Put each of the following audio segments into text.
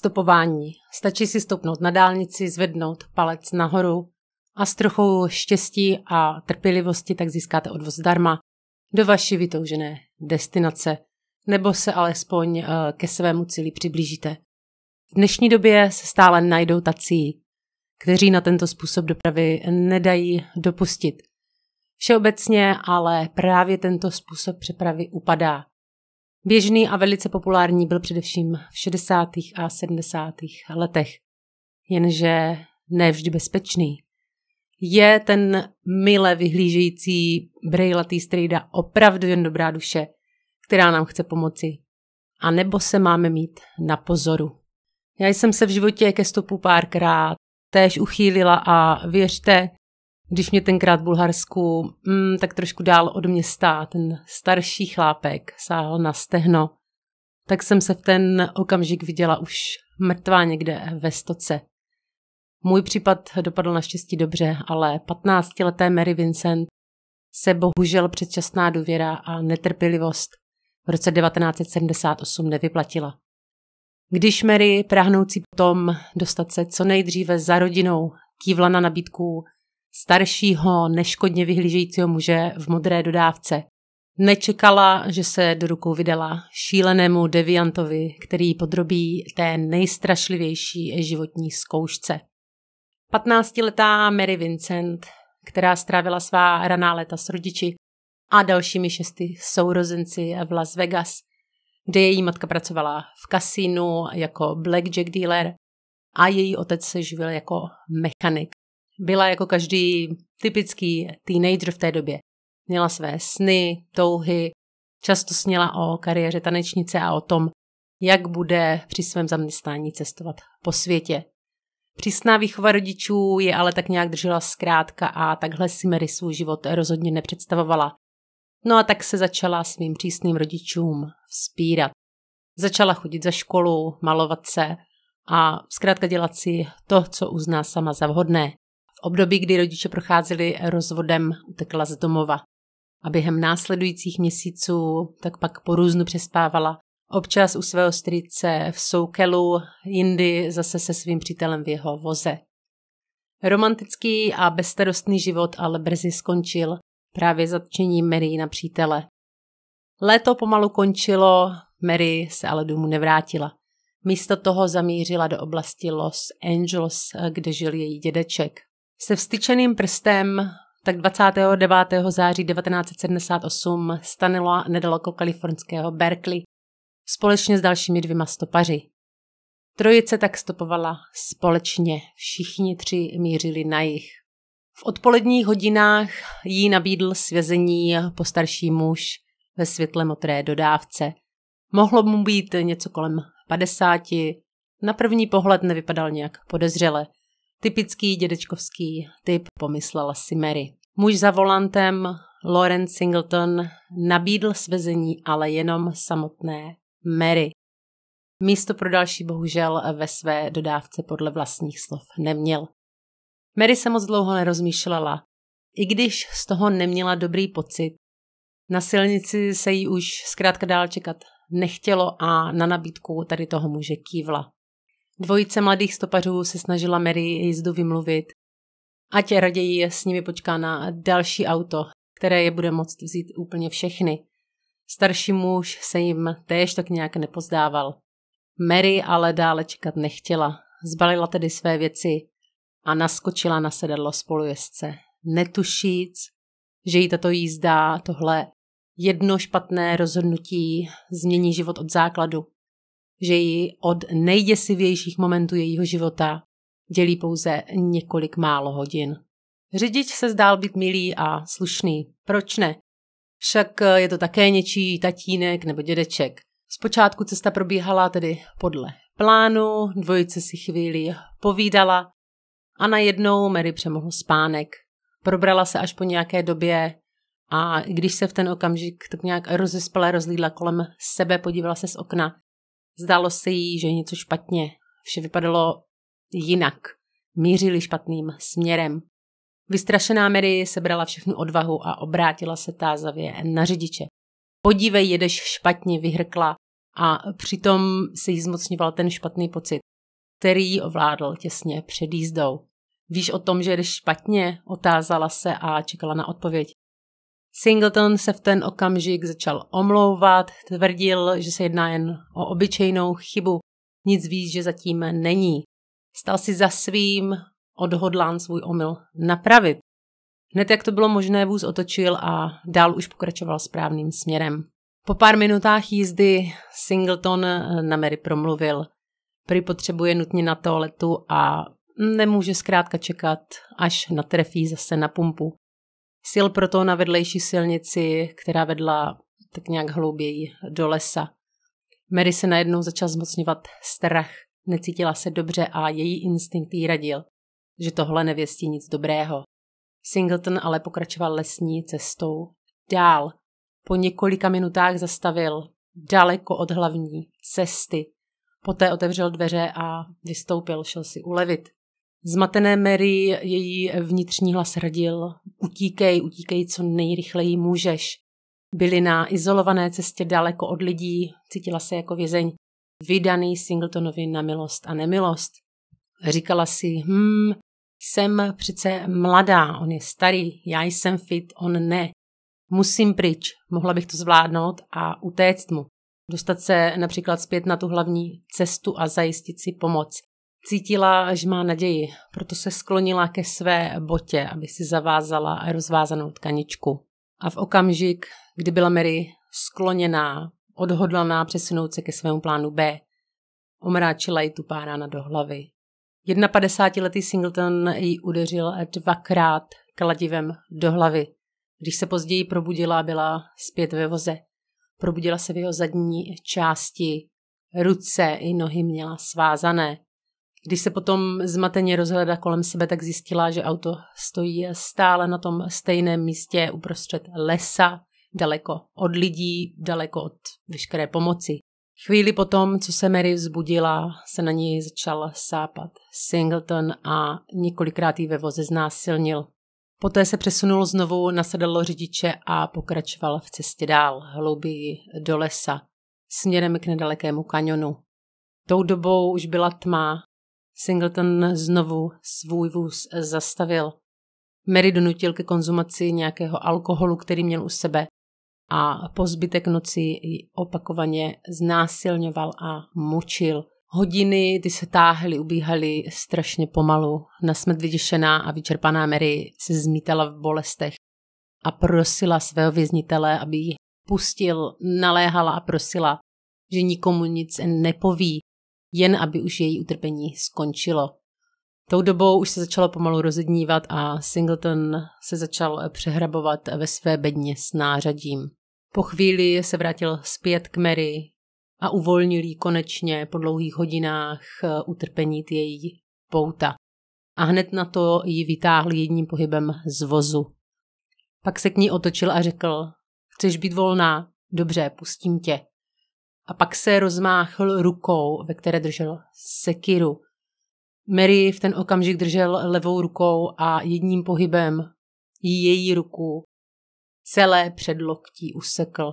Stopování. Stačí si stopnout na dálnici, zvednout palec nahoru a s trochou štěstí a trpělivosti tak získáte odvoz zdarma do vaší vytoužené destinace, nebo se alespoň eh, ke svému cíli přiblížíte. V dnešní době se stále najdou tací, kteří na tento způsob dopravy nedají dopustit. Všeobecně ale právě tento způsob přepravy upadá. Běžný a velice populární byl především v 60. a 70. letech, jenže ne vždy bezpečný. Je ten mile vyhlížející brejlatý strejda opravdu jen dobrá duše, která nám chce pomoci? A nebo se máme mít na pozoru? Já jsem se v životě ke stopu párkrát též uchýlila a věřte, když mě tenkrát v Bulharsku, mm, tak trošku dál od města, ten starší chlápek sáhl na stehno, tak jsem se v ten okamžik viděla už mrtvá někde ve stoce. Můj případ dopadl naštěstí dobře, ale 15-leté Mary Vincent se bohužel předčasná důvěra a netrpělivost v roce 1978 nevyplatila. Když Mary, prahnoucí potom dostat se co nejdříve za rodinou, kývla na nabídku staršího, neškodně vyhlížejícího muže v modré dodávce. Nečekala, že se do rukou vydala šílenému deviantovi, který podrobí té nejstrašlivější životní zkoušce. 15-letá Mary Vincent, která strávila svá raná léta s rodiči a dalšími šesti sourozenci v Las Vegas, kde její matka pracovala v kasínu jako blackjack dealer a její otec se živil jako mechanik. Byla jako každý typický teenager v té době. Měla své sny, touhy, často sněla o kariéře tanečnice a o tom, jak bude při svém zaměstnání cestovat po světě. Přísná výchova rodičů je ale tak nějak držela zkrátka a takhle si Mary svůj život rozhodně nepředstavovala. No a tak se začala svým přísným rodičům vzpírat. Začala chodit za školu, malovat se a zkrátka dělat si to, co uzná sama za vhodné období, kdy rodiče procházeli rozvodem, utekla z domova a během následujících měsíců tak pak po různu přespávala. Občas u svého strýce v Soukelu, jindy zase se svým přítelem v jeho voze. Romantický a bezstarostný život ale brzy skončil právě zatčením Mary na přítele. Léto pomalu končilo, Mary se ale domů nevrátila. Místo toho zamířila do oblasti Los Angeles, kde žil její dědeček. Se vstyčeným prstem tak 29. září 1978 stanula nedaleko kalifornského Berkeley společně s dalšími dvěma stopaři. Trojice tak stopovala společně, všichni tři mířili na jich. V odpoledních hodinách jí nabídl svězení postarší muž ve světle motré dodávce. Mohlo mu být něco kolem 50, na první pohled nevypadal nějak podezřele – Typický dědečkovský typ, pomyslela si Mary. Muž za volantem, Lauren Singleton, nabídl svezení, ale jenom samotné Mary. Místo pro další bohužel ve své dodávce podle vlastních slov neměl. Mary se moc dlouho nerozmýšlela. I když z toho neměla dobrý pocit, na silnici se jí už zkrátka dál čekat nechtělo a na nabídku tady toho muže kývla. Dvojice mladých stopařů se snažila Mary jízdu vymluvit. Ať raději s nimi počká na další auto, které je bude moct vzít úplně všechny. Starší muž se jim též tak nějak nepozdával. Mary ale dále čekat nechtěla. Zbalila tedy své věci a naskočila na sedadlo spolujezdce. Netušíc, že jí tato jízda, tohle jedno špatné rozhodnutí změní život od základu že ji od nejděsivějších momentů jejího života dělí pouze několik málo hodin. Řidič se zdál být milý a slušný. Proč ne? Však eh, je to také něčí tatínek nebo dědeček. Zpočátku cesta probíhala tedy podle plánu, dvojice si chvíli povídala a najednou Mary přemohl spánek. Probrala se až po nějaké době a když se v ten okamžik tak nějak rozespala, rozlídla kolem sebe, podívala se z okna, Zdálo se jí, že je něco špatně. Vše vypadalo jinak. Mířili špatným směrem. Vystrašená Mary sebrala všechnu odvahu a obrátila se tázavě na řidiče. Podívej, jedeš špatně, vyhrkla a přitom se jí zmocňoval ten špatný pocit, který ji ovládl těsně před jízdou. Víš o tom, že jedeš špatně? Otázala se a čekala na odpověď. Singleton se v ten okamžik začal omlouvat, tvrdil, že se jedná jen o obyčejnou chybu, nic víc, že zatím není. Stal si za svým, odhodlán svůj omyl napravit. Hned jak to bylo možné, vůz otočil a dál už pokračoval správným směrem. Po pár minutách jízdy Singleton na Mary promluvil. Prý potřebuje nutně na toaletu a nemůže zkrátka čekat, až natrefí zase na pumpu. Sil proto na vedlejší silnici, která vedla tak nějak hlouběji do lesa. Mary se najednou začala zmocňovat strach. Necítila se dobře a její instinkt jí radil, že tohle nevěstí nic dobrého. Singleton ale pokračoval lesní cestou dál. Po několika minutách zastavil daleko od hlavní cesty. Poté otevřel dveře a vystoupil, šel si ulevit. Zmatené Mary její vnitřní hlas radil. Utíkej, utíkej, co nejrychleji můžeš. Byli na izolované cestě daleko od lidí, cítila se jako vězeň, vydaný Singletonovi na milost a nemilost. Říkala si, hm, jsem přece mladá, on je starý, já jsem fit, on ne. Musím pryč, mohla bych to zvládnout a utéct mu. Dostat se například zpět na tu hlavní cestu a zajistit si pomoc. Cítila, že má naději, proto se sklonila ke své botě, aby si zavázala rozvázanou tkaničku. A v okamžik, kdy byla Mary skloněná, odhodlaná přesunout se ke svému plánu B, omráčila ji tupá rána do hlavy. 51-letý Singleton ji udeřil dvakrát kladivem do hlavy. Když se později probudila, byla zpět ve voze. Probudila se v jeho zadní části. Ruce i nohy měla svázané. Když se potom zmateně rozhleda kolem sebe, tak zjistila, že auto stojí stále na tom stejném místě uprostřed lesa, daleko od lidí, daleko od veškeré pomoci. Chvíli potom, co se Mary vzbudila, se na ní začal sápat Singleton a několikrát ji ve voze znásilnil. Poté se přesunul znovu na řidiče a pokračoval v cestě dál, hlouběji do lesa, směrem k nedalekému kanionu. Tou dobou už byla tma Singleton znovu svůj vůz zastavil. Mary donutil ke konzumaci nějakého alkoholu, který měl u sebe a po zbytek noci ji opakovaně znásilňoval a mučil. Hodiny, ty se táhly, ubíhaly strašně pomalu. Nasmrt vyděšená a vyčerpaná Mary se zmítala v bolestech a prosila svého věznitele, aby ji pustil, naléhala a prosila, že nikomu nic nepoví jen aby už její utrpení skončilo. Tou dobou už se začalo pomalu rozednívat a Singleton se začal přehrabovat ve své bedně s nářadím. Po chvíli se vrátil zpět k Mary a uvolnil jí konečně po dlouhých hodinách eh, utrpení její pouta. A hned na to ji vytáhl jedním pohybem z vozu. Pak se k ní otočil a řekl, chceš být volná? Dobře, pustím tě a pak se rozmáchl rukou, ve které držel sekiru. Mary v ten okamžik držel levou rukou a jedním pohybem její ruku celé předloktí usekl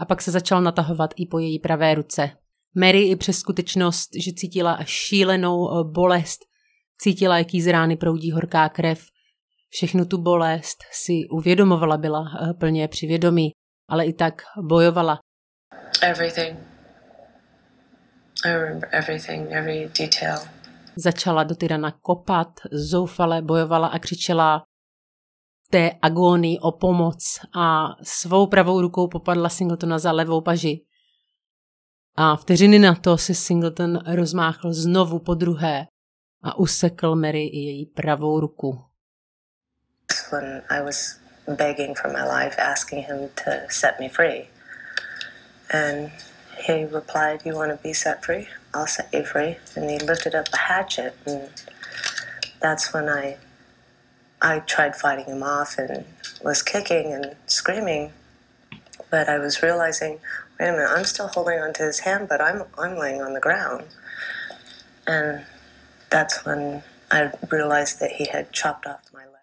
a pak se začal natahovat i po její pravé ruce. Mary i přes skutečnost, že cítila šílenou eh, bolest, cítila, jaký z rány proudí horká krev, všechnu tu bolest si uvědomovala, byla eh, plně vědomí, ale i tak bojovala. Everything. I remember everything, every detail. Začala do tyrana kopat, zoufale bojovala a křičela té agónii o pomoc a svou pravou rukou popadla Singletona za levou paži. A vteřiny na to se Singleton rozmáchl znovu po druhé a usekl Mary i její pravou ruku. When I was begging for my life, asking him to set me free. And He replied, You want to be set free? I'll set you free. And he lifted up a hatchet, and that's when I, I tried fighting him off and was kicking and screaming. But I was realizing, wait a minute, I'm still holding onto his hand, but I'm, I'm laying on the ground. And that's when I realized that he had chopped off my leg.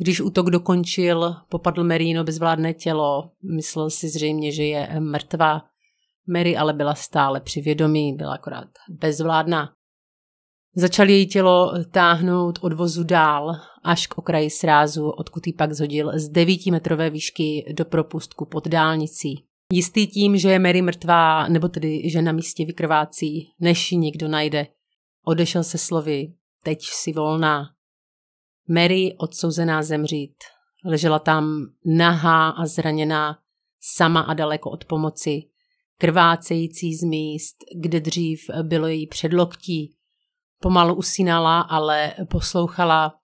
Když útok dokončil, popadl Merino bezvládné tělo. Myslel si zřejmě, že je mrtvá. Mary ale byla stále při vědomí, byla akorát bezvládná. Začal její tělo táhnout od vozu dál až k okraji srázu, odkud ji pak zhodil z metrové výšky do propustku pod dálnicí. Jistý tím, že je Mary mrtvá, nebo tedy, že na místě vykrvácí, než ji někdo najde, odešel se slovy, teď si volná. Mary, odsouzená zemřít, ležela tam nahá a zraněná, sama a daleko od pomoci, krvácející z míst, kde dřív bylo její předloktí. Pomalu usínala, ale poslouchala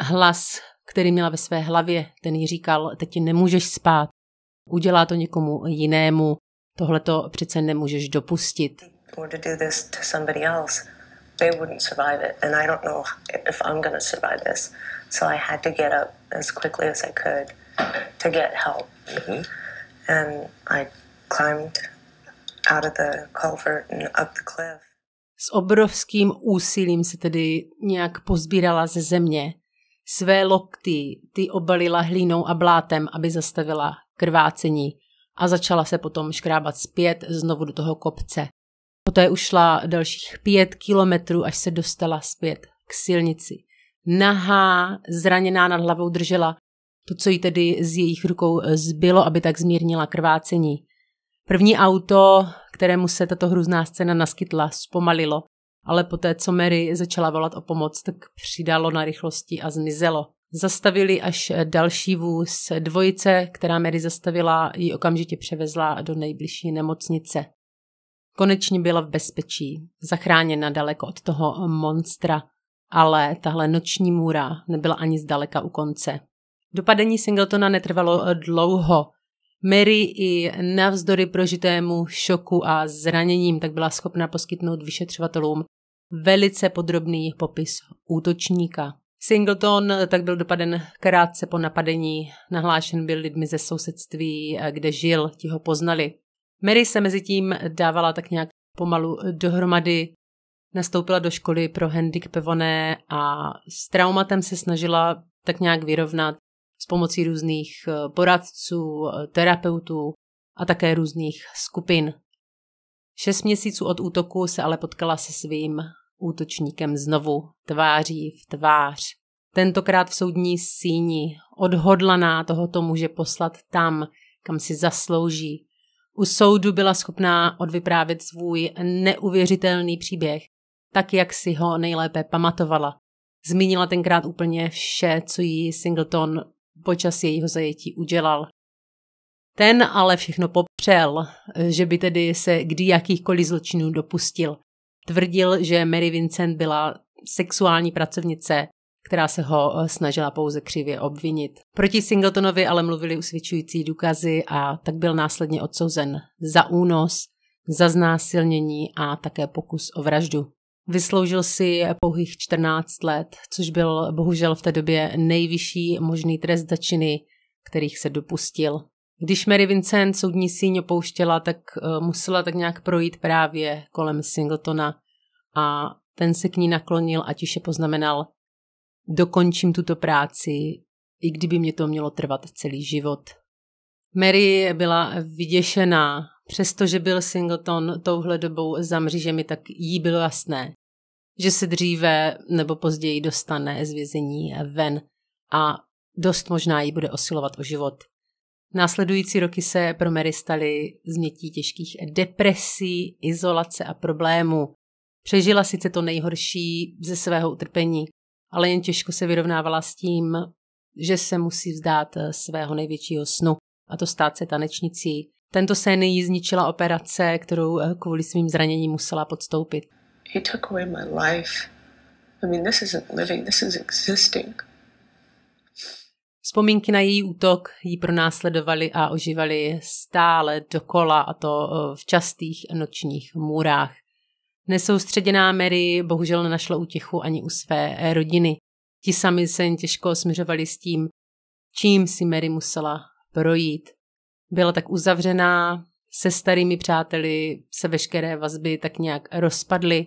hlas, který měla ve své hlavě. Ten jí říkal, teď nemůžeš spát, udělá to někomu jinému, tohle to přece nemůžeš dopustit. To get help. Mm-hmm. And I climbed out of the culvert and up the cliff. S obrovským úsilím se tedy nějak pozbírala ze země. Své lokty ty obalila hlínou a blátem, aby zastavila krvácení a začala se potom škrábat zpět znovu do toho kopce. Poté ušla dalších pět kilometrů, až se dostala zpět k silnici. Nahá, zraněná nad hlavou držela to, co jí tedy z jejich rukou zbylo, aby tak zmírnila krvácení. První auto, kterému se tato hrůzná scéna naskytla, zpomalilo, ale poté, co Mary začala volat o pomoc, tak přidalo na rychlosti a zmizelo. Zastavili až další vůz. Dvojice, která Mary zastavila, ji okamžitě převezla do nejbližší nemocnice. Konečně byla v bezpečí, zachráněna daleko od toho monstra, ale tahle noční můra nebyla ani zdaleka u konce. Dopadení Singletona netrvalo dlouho. Mary i navzdory prožitému šoku a zraněním tak byla schopna poskytnout vyšetřovatelům velice podrobný popis útočníka. Singleton tak byl dopaden krátce po napadení, nahlášen byl lidmi ze sousedství, eh, kde žil, ti ho poznali. Mary se mezi tím dávala tak nějak pomalu dohromady, nastoupila do školy pro handicapované a s traumatem se snažila tak nějak vyrovnat s pomocí různých eh, poradců, eh, terapeutů a také různých skupin. Šest měsíců od útoku se ale potkala se svým útočníkem znovu, tváří v tvář. Tentokrát v soudní síni, odhodlaná tohoto muže poslat tam, kam si zaslouží. U soudu byla schopná odvyprávět svůj neuvěřitelný příběh, tak jak si ho nejlépe pamatovala. Zmínila tenkrát úplně vše, co jí Singleton počas jejího zajetí udělal. Ten ale všechno popřel, že by tedy se kdy jakýchkoliv zločinů dopustil. Tvrdil, že Mary Vincent byla sexuální pracovnice, která se ho eh, snažila pouze křivě obvinit. Proti Singletonovi ale mluvili usvědčující důkazy a tak byl následně odsouzen za únos, za znásilnění a také pokus o vraždu. Vysloužil si pouhých 14 let, což byl bohužel v té době nejvyšší možný trest za činy, kterých se dopustil. Když Mary Vincent soudní síň opouštěla, tak eh, musela tak nějak projít právě kolem Singletona a ten se k ní naklonil a tiše poznamenal, dokončím tuto práci, i kdyby mě to mělo trvat celý život. Mary byla vyděšená, přestože byl Singleton touhle dobou za mřížemi, tak jí bylo jasné, že se dříve nebo později dostane z vězení ven a dost možná ji bude osilovat o život. Následující roky se pro Mary staly změtí těžkých depresí, izolace a problémů. Přežila sice to nejhorší ze svého utrpení, ale jen těžko se vyrovnávala s tím, že se musí vzdát svého největšího snu, a to stát se tanečnicí. Tento sen jí zničila operace, kterou kvůli svým zraněním musela podstoupit. He took away my life. I mean, this isn't living, this is existing. Vzpomínky na její útok ji pronásledovaly a oživaly stále dokola, a to eh, v častých nočních můrách. Nesoustředěná Mary bohužel nenašla útěchu ani u své rodiny. Ti sami se jen těžko směřovali s tím, čím si Mary musela projít. Byla tak uzavřená, se starými přáteli se veškeré vazby tak nějak rozpadly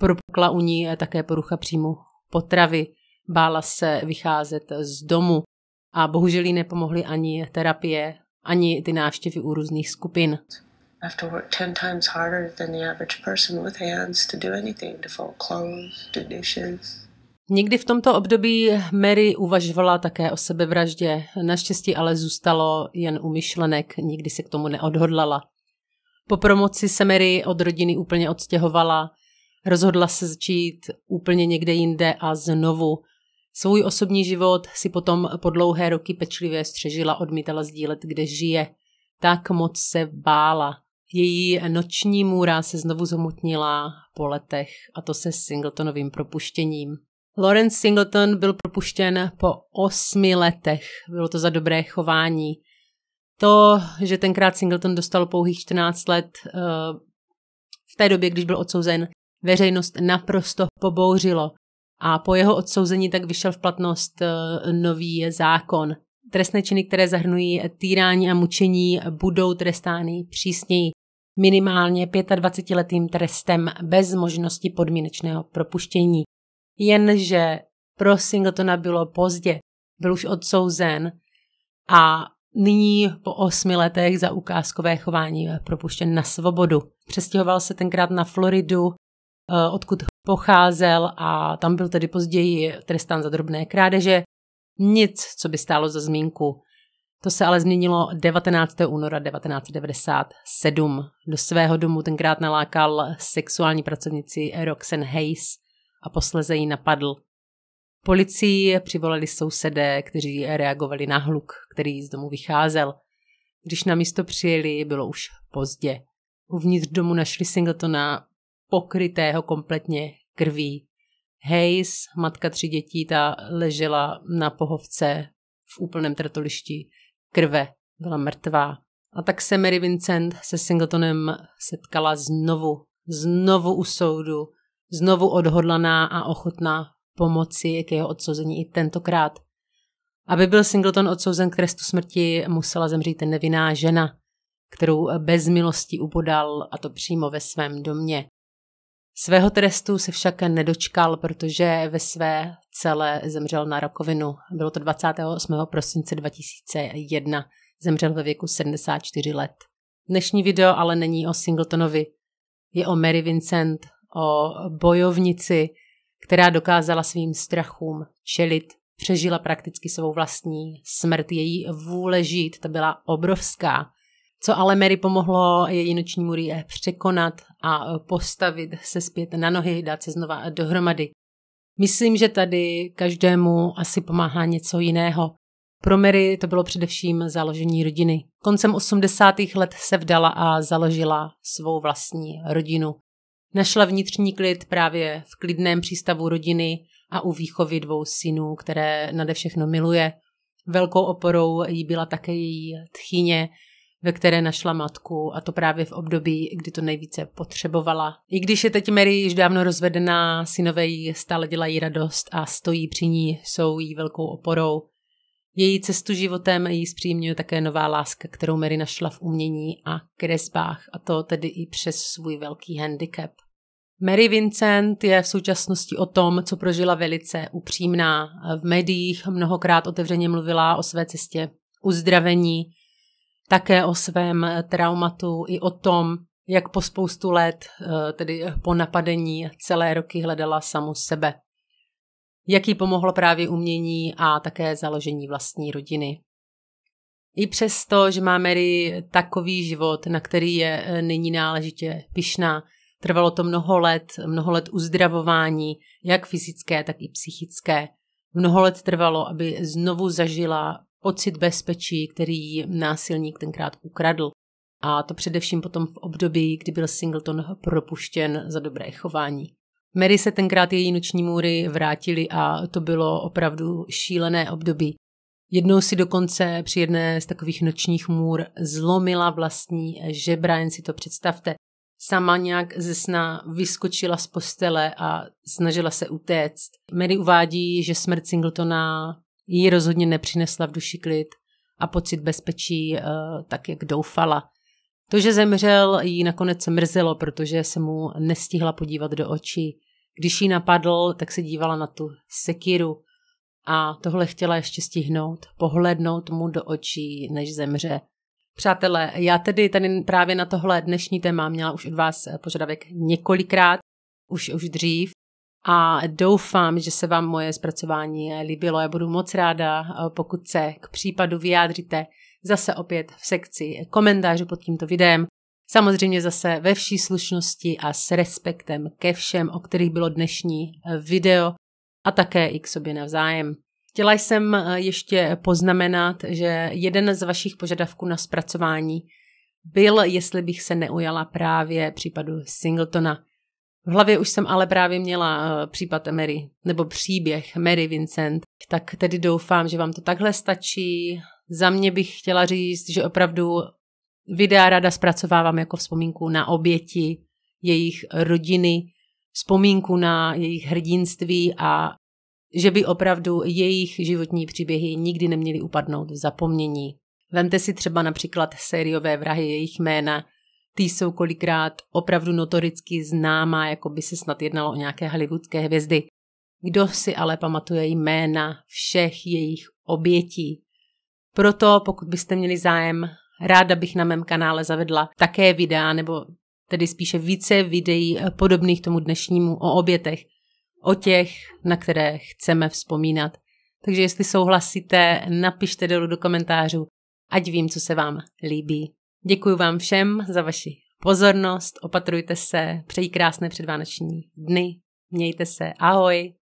Propukla u ní také porucha příjmu potravy, bála se vycházet z domu a bohužel jí nepomohly ani terapie, ani ty návštěvy u různých skupin. Někdy v tomto období Mary uvažovala také o sebevraždě, naštěstí ale zůstalo jen u myšlenek, nikdy se k tomu neodhodlala. Po promoci se Mary od rodiny úplně odstěhovala, rozhodla se začít úplně někde jinde a znovu. Svůj osobní život si potom po dlouhé roky pečlivě střežila, odmítala sdílet, kde žije. Tak moc se bála. Její noční můra se znovu zhmotnila po letech, a to se Singletonovým propuštěním. Lawrence Singleton byl propuštěn po osmi letech. Bylo to za dobré chování. To, že tenkrát Singleton dostal pouhých 14 let eh, v té době, když byl odsouzen Veřejnost naprosto pobouřilo a po jeho odsouzení tak vyšel v platnost e, nový zákon. Trestné činy, které zahrnují týrání a mučení, budou trestány přísněji minimálně 25-letým trestem bez možnosti podmínečného propuštění. Jenže pro Singletona bylo pozdě, byl už odsouzen a nyní po osmi letech za ukázkové chování propuštěn na svobodu. Přestěhoval se tenkrát na Floridu Eh, odkud pocházel a tam byl tedy později trestán za drobné krádeže. Nic, co by stálo za zmínku. To se ale změnilo 19. února 1997. Do svého domu tenkrát nalákal sexuální pracovnici Roxen Hayes a posleze ji napadl. Policii přivolali sousedé, kteří reagovali na hluk, který z domu vycházel. Když na místo přijeli, bylo už pozdě. Uvnitř domu našli Singletona pokrytého kompletně krví. Hayes, matka tři dětí, ta ležela na pohovce v úplném tratolišti krve, byla mrtvá. A tak se Mary Vincent se Singletonem setkala znovu, znovu u soudu, znovu odhodlaná a ochotná pomoci k jeho odsouzení i tentokrát. Aby byl Singleton odsouzen k trestu smrti, musela zemřít nevinná žena, kterou bez milosti upodal a to přímo ve svém domě. Svého trestu se však nedočkal, protože ve své celé zemřel na rakovinu. Bylo to 28. prosince 2001. Zemřel ve věku 74 let. Dnešní video ale není o Singletonovi. Je o Mary Vincent, o bojovnici, která dokázala svým strachům čelit, přežila prakticky svou vlastní smrt. Její vůle žít, ta byla obrovská. Co ale Mary pomohlo, její noční mury překonat a e, postavit se zpět na nohy, dát se znova dohromady. Myslím, že tady každému asi pomáhá něco jiného. Pro Mary to bylo především založení rodiny. Koncem 80. let se vdala a založila svou vlastní rodinu. Našla vnitřní klid právě v klidném přístavu rodiny a u výchovy dvou synů, které nade všechno miluje. Velkou oporou jí byla také její tchyně, ve které našla matku a to právě v období, kdy to nejvíce potřebovala. I když je teď Mary již dávno rozvedená, synové jí stále dělají radost a stojí při ní, jsou jí velkou oporou. Její cestu životem jí zpříjemňuje také nová láska, kterou Mary našla v umění a kresbách, a to tedy i přes svůj velký handicap. Mary Vincent je v současnosti o tom, co prožila velice upřímná. V médiích mnohokrát otevřeně mluvila o své cestě uzdravení, také o svém eh, traumatu i o tom, jak po spoustu let, eh, tedy eh, po napadení, celé roky hledala samu sebe. Jak jí pomohlo právě umění a také založení vlastní rodiny. I přesto, že má Mary takový život, na který je nyní náležitě pyšná, trvalo to mnoho let, mnoho let uzdravování, jak fyzické, tak i psychické. Mnoho let trvalo, aby znovu zažila pocit bezpečí, který násilník tenkrát ukradl. A to především potom v období, kdy byl Singleton propuštěn za dobré chování. Mary se tenkrát její noční můry vrátili a to bylo opravdu šílené období. Jednou si dokonce při jedné z takových nočních můr zlomila vlastní žebra, jen si to představte. Sama nějak ze sna vyskočila z postele a snažila se utéct. Mary uvádí, že smrt Singletona jí rozhodně nepřinesla v duši klid a pocit bezpečí eh, tak, jak doufala. To, že zemřel, jí nakonec mrzelo, protože se mu nestihla podívat do očí. Když jí napadl, tak se dívala na tu sekiru a tohle chtěla ještě stihnout, pohlednout mu do očí, než zemře. Přátelé, já tedy tady právě na tohle dnešní téma měla už od vás eh, požadavek několikrát, už, už dřív, a doufám, že se vám moje zpracování líbilo. Já budu moc ráda, eh, pokud se k případu vyjádříte zase opět v sekci komentářů pod tímto videem. Samozřejmě zase ve vší slušnosti a s respektem ke všem, o kterých bylo dnešní eh, video a také i k sobě navzájem. Chtěla jsem eh, ještě poznamenat, že jeden z vašich požadavků na zpracování byl, jestli bych se neujala právě případu Singletona. V hlavě už jsem ale právě měla eh, případ Mary, nebo příběh Mary Vincent, tak tedy doufám, že vám to takhle stačí. Za mě bych chtěla říct, že opravdu videa rada zpracovávám jako vzpomínku na oběti, jejich rodiny, vzpomínku na jejich hrdinství a že by opravdu jejich životní příběhy nikdy neměly upadnout v zapomnění. Vemte si třeba například sériové vrahy jejich jména, ty jsou kolikrát opravdu notoricky známá, jako by se snad jednalo o nějaké hollywoodské hvězdy. Kdo si ale pamatuje jména všech jejich obětí? Proto, pokud byste měli zájem, ráda bych na mém kanále zavedla také videa, nebo tedy spíše více videí podobných tomu dnešnímu o obětech, o těch, na které chceme vzpomínat. Takže jestli souhlasíte, napište dolů do komentářů, ať vím, co se vám líbí. Děkuji vám všem za vaši pozornost, opatrujte se, přeji krásné předvánoční dny, mějte se, ahoj.